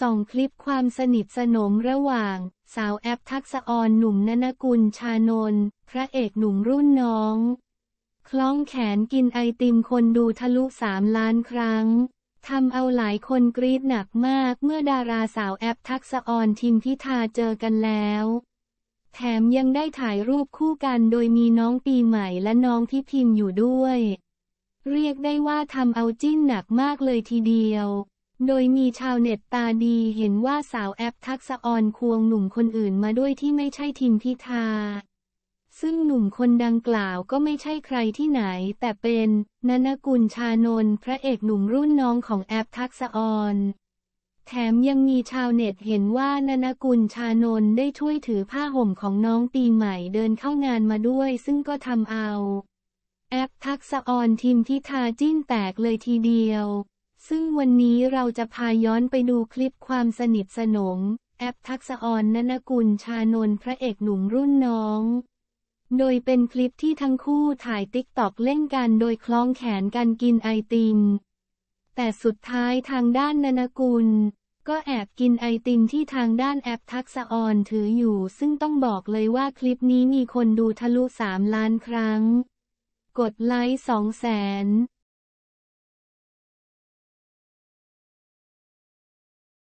ส่องคลิปความสนิทสนมระหว่าง สาวแอปทักษอรหนุ่มนนกุลชานนพระเอกหนุ่มรุ่นน้อง คล้องแขนกินไอติมคนดูทะลุสามล้านครั้งทำเอาหลายคนกรี๊ดหนักมากเมื่อดาราสาวแอปทักษอรทิมพิธาเจอกันแล้ว แถมยังได้ถ่ายรูปคู่กันโดยมีน้องปีใหม่และน้องพี่พิมพ์อยู่ด้วย เรียกได้ว่าทำเอาจิ้นหนักมากเลยทีเดียวโดยมีชาวเน็ตตาดีเห็นว่าสาวแอปทักษออนควงหนุ่มคนอื่นมาด้วยที่ไม่ใช่ทิมพิธาซึ่งหนุ่มคนดังกล่าวก็ไม่ใช่ใครที่ไหน แต่เป็น นนกุลชานนพระเอกหนุ่มรุ่นน้องของแอปทักษออนแถมยังมีชาวเน็ตเห็นว่านนกุลชานนได้ช่วยถือผ้าห่มของน้องปีใหม่เดินเข้างานมาด้วย ซึ่งก็ทำเอา แอปทักษออนทีมพิธาจิ้นแตกเลยทีเดียวซึ่งวันนี้เราจะพาย้อนไปดูคลิปความสนิทสนมแอปทักษอรนนกุลชานนพระเอกหนุ่มรุ่นน้อง โดยเป็นคลิปที่ทั้งคู่ถ่ายติ๊กตอกเล่นกันโดยคล้องแขนกันกินไอติม แต่สุดท้ายทางด้านนนกุล ก็แอบกินไอติมที่ทางด้านแอปทักษอรถืออยู่ ซึ่งต้องบอกเลยว่าคลิปนี้มีคนดูทะลุ3ล้านครั้ง กดไลค์2 0 0สน